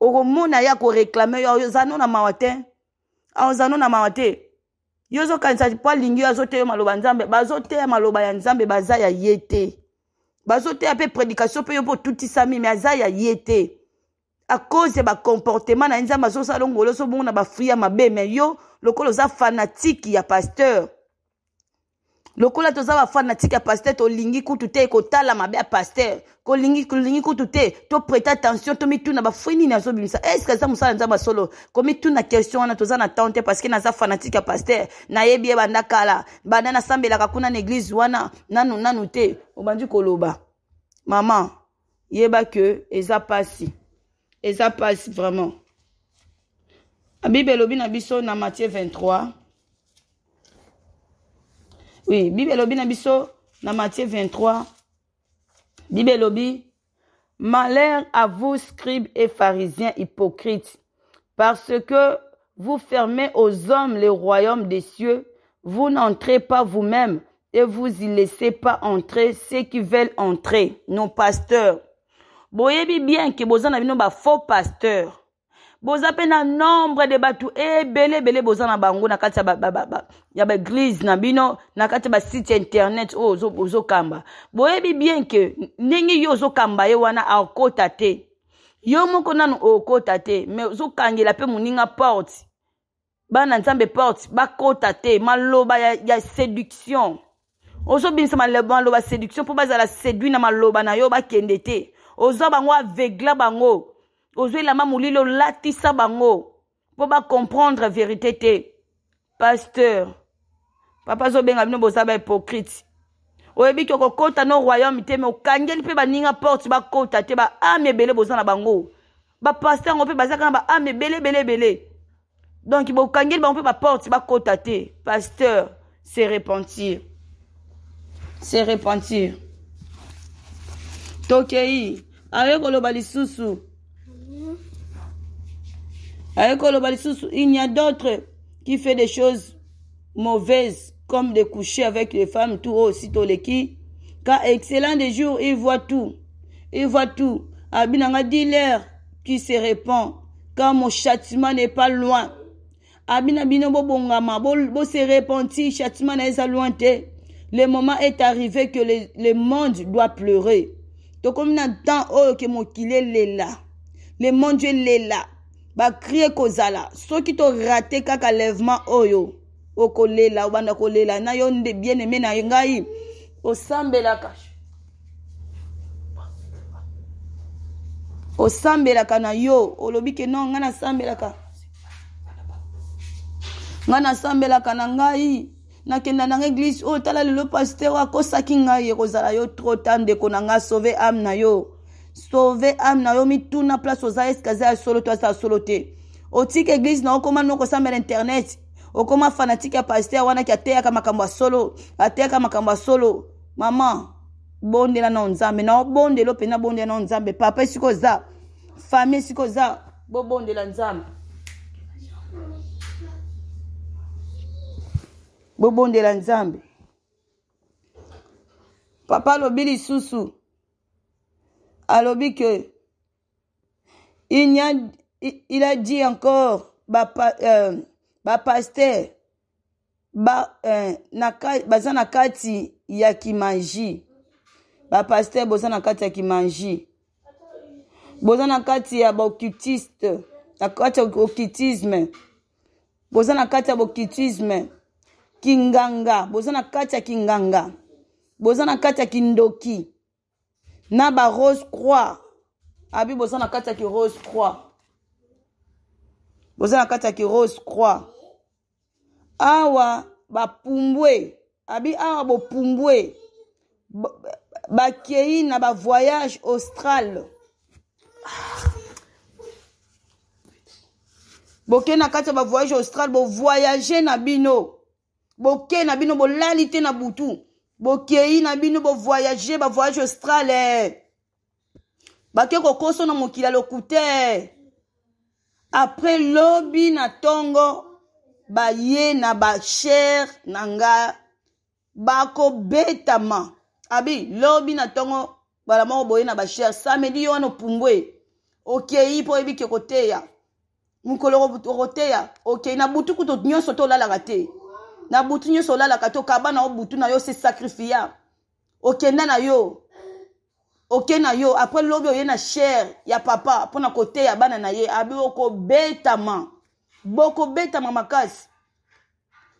okomona ye akoreklame yo oza no na mawa te oza no na mawa te ye ozokanisa mpo alingi yo azoteya maloba nzambe bazoteya maloba ya nzambe baza ya ye te bazoteya mpe prédikation mpe yo mpo otutisami me aza ya ye te à cause ya bacomportement na ye nzambe azosala ongolo ozobongo na bafruit ya mabe me yo lokola oza fanatike ya pasteur lokola toza bafane na tika ya paster tolingi kutu te kotala mabe ya paster kolingi kutu te toprete attention tomituna bafui nini azobimisa eh, eske aza mosala nzambe asolo komituna question wana toza na temp te parceke naza fanatike ya paster nayebi ye banda kala banda nasambelaka kuna na eglize wana nanu nanu te obandi koloba mama yeba ke eza pasi eza pasi vraiment bible elobi na biso na matthieu 23 Oui, Bible lobi na biso na Matthieu 23. Bible Malheur à vous scribes et pharisiens hypocrites, parce que vous fermez aux hommes le royaume des cieux, vous n'entrez pas vous-même et vous y laissez pas entrer ceux qui veulent entrer, nos pasteurs. voyez bien que bozana avez faux pasteurs. boza mpe na nombre de bato ebelebele boza na bango na kati ya baeglize na bino na kati ya basite ya internet oyo ozokamba boyebi bien ke ndenge yo ozokamba ye wana akota te yo moko nanu okota te me ozokangela mpe moninga porte bana nzambe porte bakota te maloba ya, ya séduction ozobimisa maloba ya séduction mpo bazala séduit na maloba na yo bakende te oza bango avegla bango la lo lati sa bango comprendre la vérité te pasteur papa zo azobenga ba boza hypocrite. Oebi koko kota no royaume te me pe ba ninga porte kota te ba ebele boza na bango on pe ba bazaka ba ame bele. bele bele. donc pe ba porte ba kota te pasteur se repentir se repentir tokei aye koloba lisusu il y a d'autres qui fait des choses mauvaises, comme de coucher avec les femmes tout haut, aussitôt les qui. Car excellent des jours, il voit tout. Il voit tout. a dit l'air qui se répand, car mon châtiment n'est pas loin. Abina binobo bongama, bo se châtiment n'est pas loin. Le moment est arrivé que le, monde doit pleurer. Donc, comme on oh, que mon là. le monde elela bakrie kozala soki torate kaka lèvement oyo oh okolela obanda kolela na yo nde bien aime na ngai osambelaka osambelaka na yo olobi ke non ngai nasambelaka ngai nasambelaka na ngai nakenda nanga eglize oyo oh, tala lelo paster akosaki ngai ekozala yo tro ta ndeko na ngai asove ame na yo sauve ame na yo mituna place oza eske aza ya solo to aza ya solo te otika eglize na yo koma noko osambela internet okoma oh, fanatike ya paster wana ki ateyaka makambo ya solo ateyaka makambo ya solo mama bondela na nzambe na obondela mpena bondela na nzambe papa esiko oza famille esiko oza bobondela nzambe bobondela nzambe papa alobi lisusu alobi ke il, a, il a dit encore bapasteur euh, ba, euh, ba, eh, baza na kati ya kimagie bapaster boza na kati ya kimagie boza na kati ya baoccultiste na kati ya occultisme boza na kati ya baoccultisme kinganga boza na kati ya kinganga boza na kati ya kindoki na barose croix abi boza na kati yaki rose croix boza na kati yaki rose croix awa bapumbwe abi awa bopumbwe bakei na bavoyage austral bokei na kati ya bavoyage austral bovoyage na bino bokei na bino bolali te na butu bokei na bino bovoyage bavoyage austral bake kokoso na mokili ya lokute apres lobi na ntongo baye na bashere na nga bakobetama abi lobi na ntongo mbala moko boye na bashere samedi yo wana opumbwe okei mpo oyebiki koteya mokolo okoteya okei na butukutu nyonso to olalaka te na butu nyonso olalaka te okaba na yo butu na yo osesakrifia okenda na yo oke na yo apres lobi oye na shere ya papa mpona koteya bana na ye abi okobetama bokobetama makasi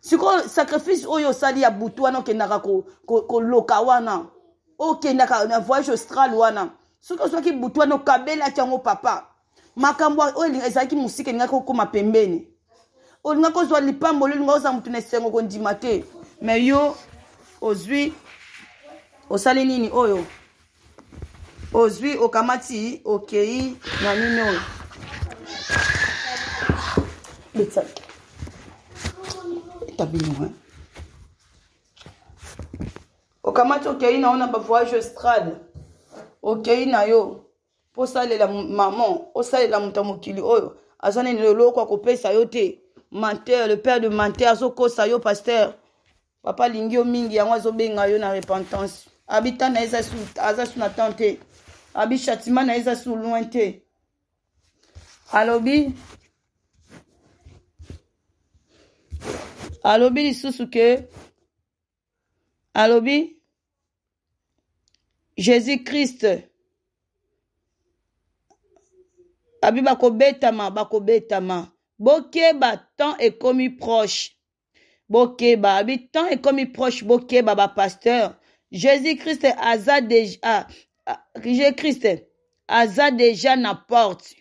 sikoyo sacrifice oyo osali ya butu wana okendaka koloka ko, ko wana okendaka na voyage austral wana soki ozwaki butu wana okabelaki yango papa makambo oyo ezalaki mosika elingaki kokóma pembeni olinga kozwa lipamba olio olinga kozala motu na esengo kondima te me yo ozwi osali nini oyo ozwi okamati okei na nini oyo betaki eta bino okamati okei na yo na bavoyage estrade okei na yo mpo osalela maman osalela moto ya mokili oyo aza nini loloko akopesa yo te menteur le père de menteur azokosa yo paster papa alingi yo mingi yango azobenga yo na repentance abi ta na ye aza su na temps te abi chatima na ye eza su loin te alobi alobi lisusu ke alobi jésus christ abi bakobetama bakobetama bokeba temps ekomi proche bokeba abi temps ekomi proche bokeba bapasteur jésus christ aza deja ah, ah, jésus christ aza deja na porte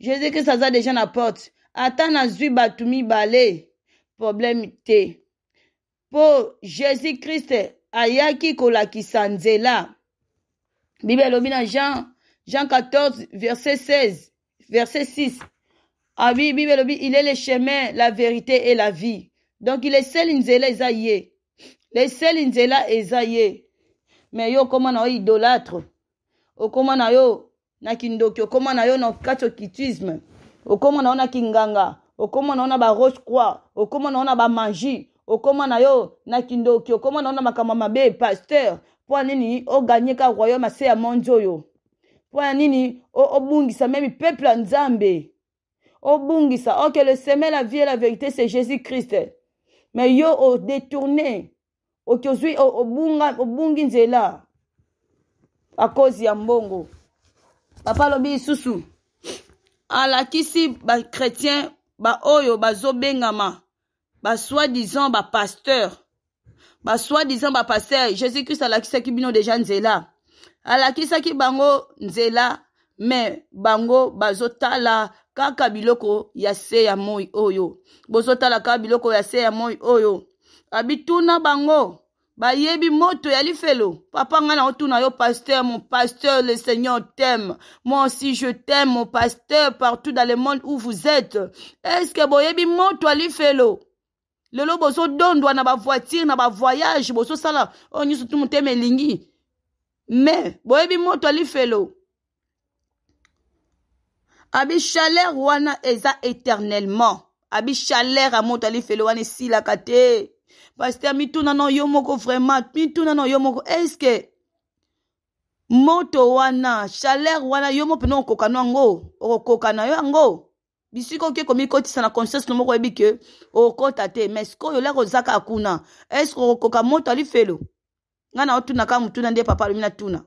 jésus christ aza deja na porte ata nazwi bato mibale probleme te mpo jésus christ ayaki kolakisa nzela bible elobi na jean jean 14 verset 16 verset 6 Ah oui, Bible il est le chemin, la vérité et la vie. Donc il est seul nzela ezaye. Le seul nzela ezaye. Mais yo comment na idolâtre. O oh, comment na yo na kindoki, o comment na yo na katokitisme. O oh, comment na na kinganga, o oh, comment na na ba roche croix, o comment na na ba magie, o comment na yo na kindoki, o comment na na makama mabe pasteur. Pour nini o gagner ka royaume assez à monzoyo. Pour nini o obungisa même peuple nzambe. obungisa Ok, le seme la vie et la vérité c'est jésus-christ mais yo détourné odetourne oke ozwi obungi nzela akozi ya mbongo papa ba ba ba bakretien bengama bazobengama soi disant Ba soi disant ba pasteur jésus-christ la ki bino déjà nzela la ki bango nzela mais bango bazotala kaka biloko ya se ya moi oyo bozotalaka biloko ya se ya moi oyo abituna bango bayebi moto ya lifelo papa ngai na otuna yo pasteur mon pasteur le seigneur t'aime moi aussi je t'aime mon pasteur partout dans le monde où vous êtes est ce que boyebi moto ya lifelo lelo bozodondwa na bavoitire na bavoyage bozosala oyo oh, nyonso tu motema elingi me boyebi moto ya lifelo abi chaleur wana eza éternellement abi chaleur ya moto alifelo wana esilaka te paster mitunana yo moko vraiment mitunana yo moko estce moto wana chaleur wana yo mo mpena okoka na yango okokoka na yo yango bisika oke komikotisa na conscience no moko oyebi ke okokota te mais siko oyo lere ozaka kuna estce okokoka moto alifelo ngai na otunaka motuna nde papa alobi natuna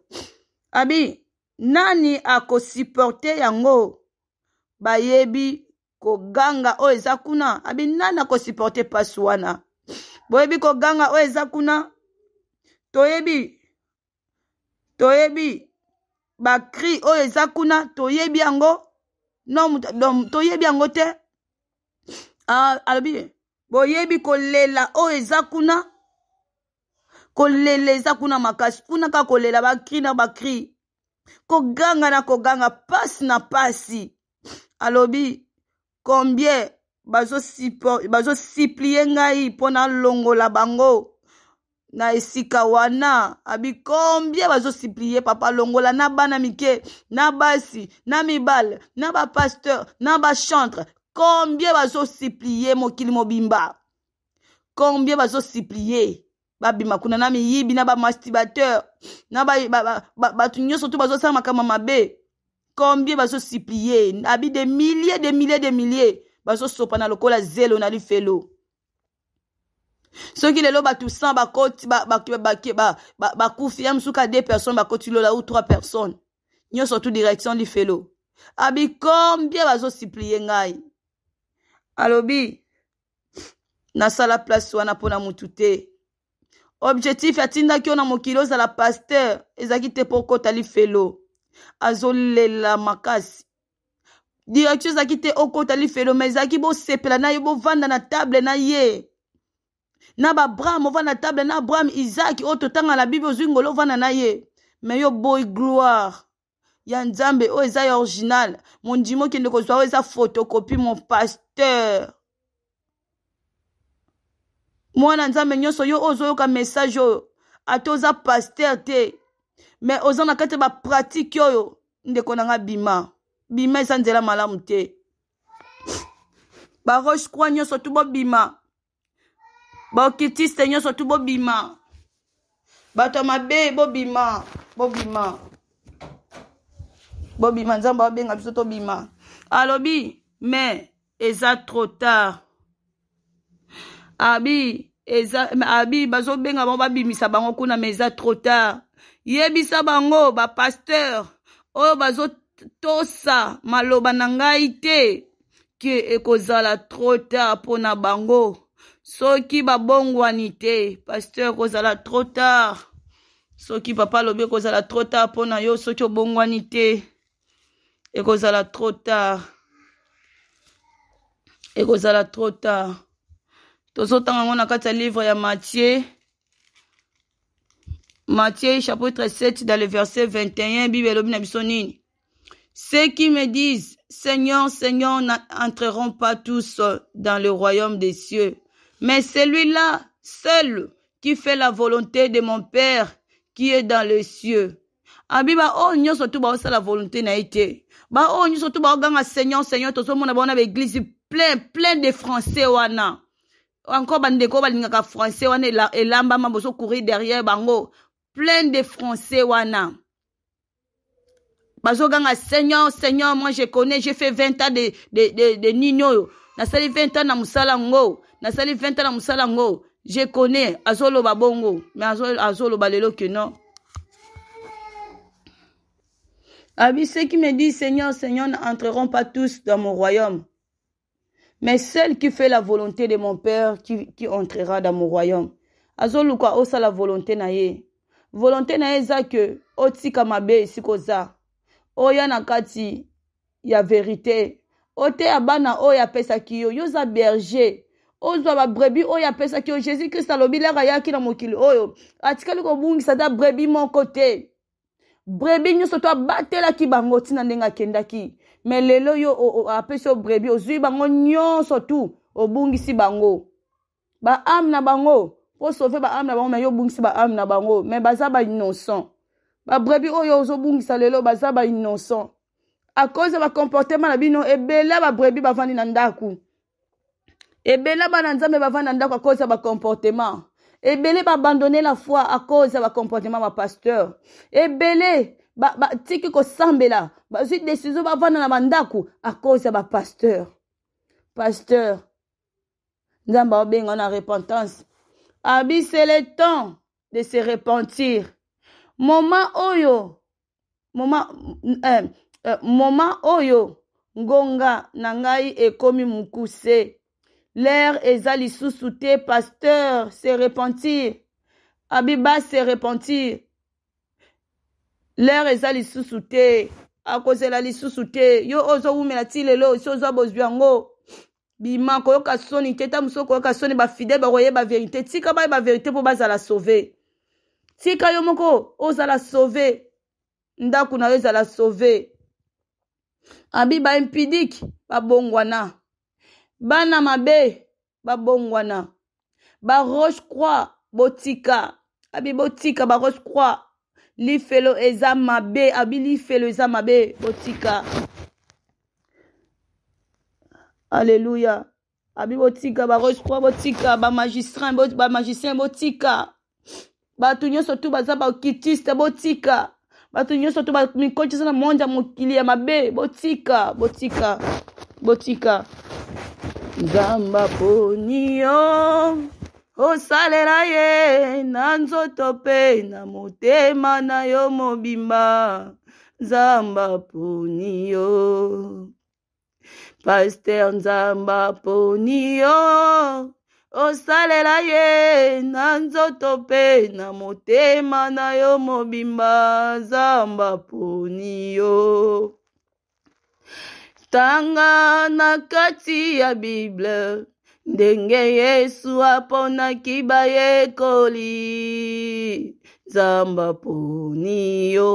abi nani akosuporte yango bayebi koganga oyo eza kuna abi nani akosuporte mpasi wana boyebi koganga oyo eza kuna toyebi toyebi bakri oyo eza kuna toyebi yango non toyebi yango te ah, alobi boyebi kolela oyo eza kuna kolela eza kuna makasi kuna kaka kolela bakri na bakri koganga na koganga pasi na pasi alobi combien bazosiplie ngai mpo nalongola bango na esika wana abi combien bazosiplie papa longola na bana mike na basi na mibale na bapasteur na bachantre combien bazosiplie mokili mobimba combien bazosiplie babima kuna na miyibi na bamastibateur na bato nyonso tu bazosala makambo mabe combien bazosiplie abi de millier de millier de millier bazosopa na lokola zelo na lifelo soki lelo bato 100 bakoti bakufi ba, ba, ba, ya mosuka 2 personnes bakoti lola ou 3 personnes nyonso tu direction lifelo abi combien bazosiplie ngai alobi nasala place wana mpona motu te objectif atindaki yo na mokili ozala paster ezalaki te mpo okota lifelo azolela makasi direction ezalaki te okota lifelo me ezalaki bosepela na ye bovanda na table na ye na baabraham ovanda na table na abraham isaki oyo totanga na bible ozwi ngolo ovanda na ye me yo boyi gloire ya nzambe oyo eza ya original mondima okende kozwa oyo eza photocopie mon pasteur mwana nzambe nyonso yo oyo ozoyoka message oyo ata oza paster te me oza na kati ya bapratike oyo ndeko na nga bima bima eza nzela malamu te baroche croi nyonso tu bobima baokitiste nyonso tu bobima bato ya mabe bobima bobima bobima nzambe abenga biso tobima alobi me eza trop tard abi eza abi bazobenga bango babimisa bango kuna me eza trop tard yebisa bango bapaster oyo bazotosa maloba na ngai te ke ekozala tro tard mpo na bango soki babongwani te paster ekozala tro tard soki papa alobi ekozala tro tard mpo na yo soki obongwani te ekozala tro tard ekozala tro tard tozotanga ngo na kati ya livre ya matie Matthieu chapitre 7 dans le verset 21, Bible Ceux qui me disent, Seigneur, Seigneur, n'entreront pas tous dans le royaume des cieux, mais celui-là, seul, qui fait la volonté de mon Père qui est dans les cieux. abiba surtout bah ça La volonté na oh nous surtout bah ba baoganga seigneur seigneur tozomona baona église plein plein de français wana encore bandeko balingaka français wana elambama courir derrière bango Plein de Français wana. bazoganga seigneur seigneur moi je connais j'ai fait 20 ans de, de, de, de nini Na sali 20 ans na ngo, na sali 20 ans na musala ngo. je connais Azolo bongo mais azolo balelo ke non Abi, ah ceux qui me disent Seigneur, Seigneur, n'entreront pas tous dans mon royaume. Mais celle qui fait la volonté de mon Père qui, qui entrera dans mon royaume. Azoluka osa la volonté na volonté na ye eza ke otika mabe esika oza oya na kati ya verité oteya bana oyo apesaki yo yo oza berger ozwa babrebi oyo apesaki yo jésus kristo alobi lara ayaki na mokili oyo atikali kobungisa ata brebi moko te brebi nyonso to abatelaki bango ntina ndenge akendaki me lelo yo apesi yo brebi ozwi bango nyonso tu obungisi bango baame na bango mpo sauve baame na bango me yo obungisi baame na bango me baza bainnocent babrebi oyo ozobungisa lelo baza bainnocent a cause ya bacomportema na eh bino ebele babrebi bavandi na ndako ebele eh bana nzambe bavandi na ndako a cause ya bacomportema eh ebele babandone la foi a cause ya bacomportema bapasteur ebele batiki ba, kosambela bazwi desizio bavanda na bandako a cause ya bapasteur pasteur nzambe aobenga na repentance abi c'est le temps de se repentir moma oyo moma eh, eh, moma oyo ngonga na ngai ekomi mokuse lere eza lisusu te pasteur se repentir abi base repentir lere eza lisusu te akozela lisusu te yo ozowumela ti lelo si ozwa bozwi yango bima koyoka soni te ta mosusu koyoka soni bafidele bakoyeba verité tika bayeba verité mpo bazala sauve tika yo moko ozala sauve ndako na yo ezala sauve abi baimpidike babongwana bana mabe babongwana baroche croix botika abi botika baroche croix lifelo eza mabe abi lifelo eza mabe botika alleluya abi botika barosproi botika bamagistrin bamagicien botika bato nyonso tu baza baokitiste botika bato nyonso tu mikoti eza na monde ya mokili ya mabe botika botika botika nzamba mponi yo osalela ye na nzoto mpe na motema na yo mobimba nzamba mponi yo paster nzamba mponi yo osalela ye na nzoto mpe na motema na yo mobimba nzamba mponi yo tanga na kati ya bible ndenge yesu aponaki bayekoli nzamba mponi yo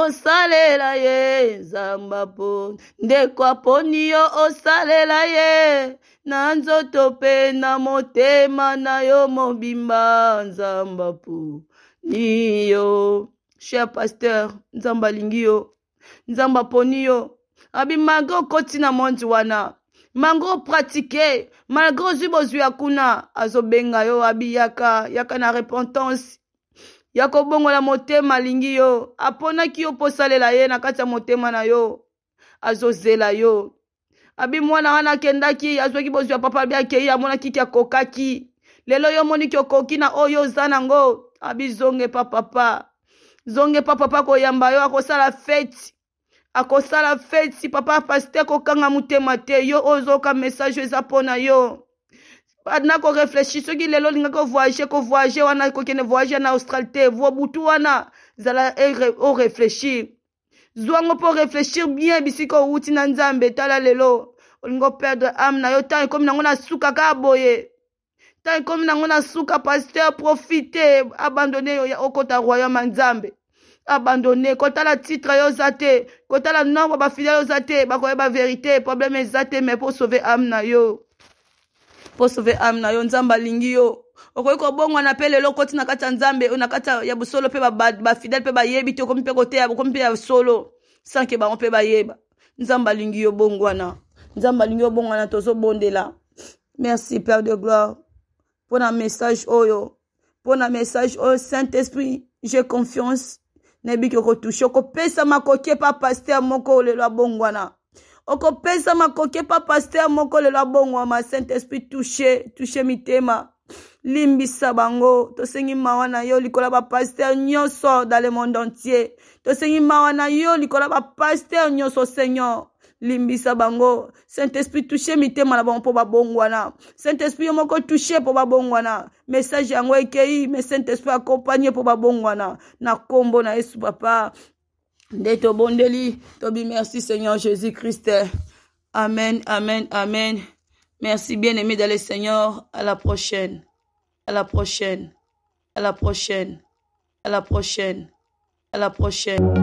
osalela ye nzamba mpo ndeko aponi yo osalela ye na nzoto mpe na motema na yo mobimba nzamba mpo ni yo cher paster nzambe alingi yo nzambe aponi yo abi malgré okoti na monde wana malgré opratike malgré ozwi bozwi ya kuna azobenga yo abi yaka yaka na repentance ya kobongola motema alingi yo aponaki yo mpo salela ye na kati ya motema na yo azozela yo abi mwana wana akendaki azwaki bozwi ya papa abi akei amonaki ki akokaki lelo yo omoniki okoki na oyo oza nango abi zonge pa papa zonge pa papa akoyamba yo akosala feti akosala feti papa paster akokanga motema te yo oyo ozoyoka message eza mpo na yo adina korefleshi soki lelo olinga kovoyage kovoyage wana kokende voyage na austral te vo butu wana zala eh, orefleshir zwango mpo orefleshir bien bisika outi na nzambe tala lelo olinga operdre ame na yo ntango ekomi nango na suka kaka boye ntango ekomi nango na suka paster profite abandone yo okota royaume ya nzambe abandone kotala titre yo oza te kotala nombre bafidele oza te bakoyeba verité probleme eza te mai mpo osauve ame na yo mpo sauve ame na yo nzambe alingi yo okoki kobongwana mpe lelo okoti na kati ya nzambe na kati ya bosolo mpe bafidele mpe bayebi te okomi mpe koteya okomi mpe ya solo sanke bango mpe bayeba nzambe alingi yo bongwana nzambe alingi yo bongwana tozobondela merci père de gloire mpo na message oyo mpo na message oyo saint esprit j'ai confiance nayebi ke okotouche okopesama kokie pa paster moko lelo abongwana okopesama kokeba paster moko lelo abongwama saint esprit touche touche mitema limbisa bango tosengi mawa na yo likolo ya bapaster nyonso dans le monde entier tosengi mawa na yo likolo ya bapaster nyonso seigneur limbisa bango saint esprit touche mitema na bango mpo babongwana saint esprit yo moko touche mpo babongwana message yango ekei mais saint esprit akompanye mpo babongwana na nkombo na yesu papa bon tobi merci seigneur jésus-christ amen amen amen merci bien aimé dans le seigneur à la prochaine à la prochaine à la prochaine à la prochaine à la prochaine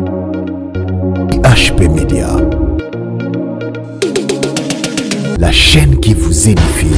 HP Media la chaîne qui vous édifie